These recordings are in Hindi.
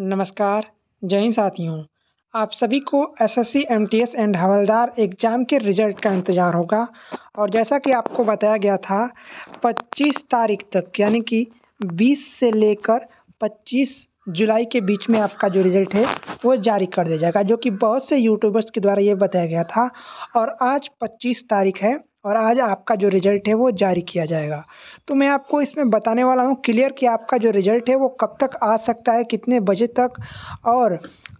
नमस्कार जय हिंद साथियों आप सभी को एसएससी, एमटीएस एंड हवलदार एग्ज़ाम के रिज़ल्ट का इंतज़ार होगा और जैसा कि आपको बताया गया था 25 तारीख तक यानी कि 20 से लेकर 25 जुलाई के बीच में आपका जो रिज़ल्ट है वो जारी कर दिया जाएगा जो कि बहुत से यूट्यूबर्स के द्वारा ये बताया गया था और आज पच्चीस तारीख है और आज आपका जो रिज़ल्ट है वो जारी किया जाएगा तो मैं आपको इसमें बताने वाला हूँ क्लियर कि आपका जो रिज़ल्ट है वो कब तक आ सकता है कितने बजे तक और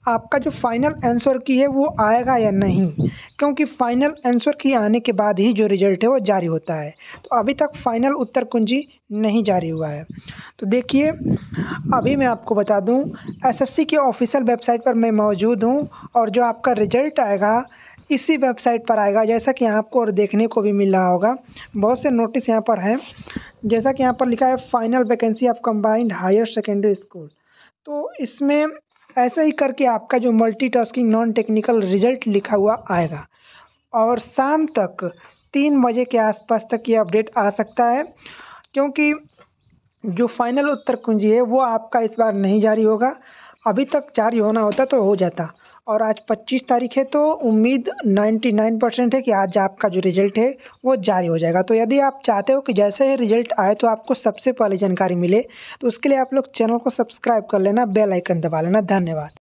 आपका जो फाइनल आंसर की है वो आएगा या नहीं क्योंकि फाइनल आंसर की आने के बाद ही जो रिज़ल्ट है वो जारी होता है तो अभी तक फाइनल उत्तर कुंजी नहीं जारी हुआ है तो देखिए अभी मैं आपको बता दूँ एस के ऑफिशियल वेबसाइट पर मैं मौजूद हूँ और जो आपका रिज़ल्ट आएगा इसी वेबसाइट पर आएगा जैसा कि आपको और देखने को भी मिल रहा होगा बहुत से नोटिस यहाँ पर हैं जैसा कि यहाँ पर लिखा है final vacancy of combined higher secondary school तो इसमें ऐसा ही करके आपका जो मल्टीटास्किंग नॉन टेक्निकल रिजल्ट लिखा हुआ आएगा और शाम तक तीन बजे के आसपास तक ये अपडेट आ सकता है क्योंकि जो फाइनल उत्तर कुंजी है वो आपका इस बार नहीं जारी होगा अभी तक जारी होना होता तो हो जाता और आज 25 तारीख है तो उम्मीद 99 परसेंट है कि आज आपका जो रिज़ल्ट है वो जारी हो जाएगा तो यदि आप चाहते हो कि जैसे ही रिज़ल्ट आए तो आपको सबसे पहले जानकारी मिले तो उसके लिए आप लोग चैनल को सब्सक्राइब कर लेना बेल आइकन दबा लेना धन्यवाद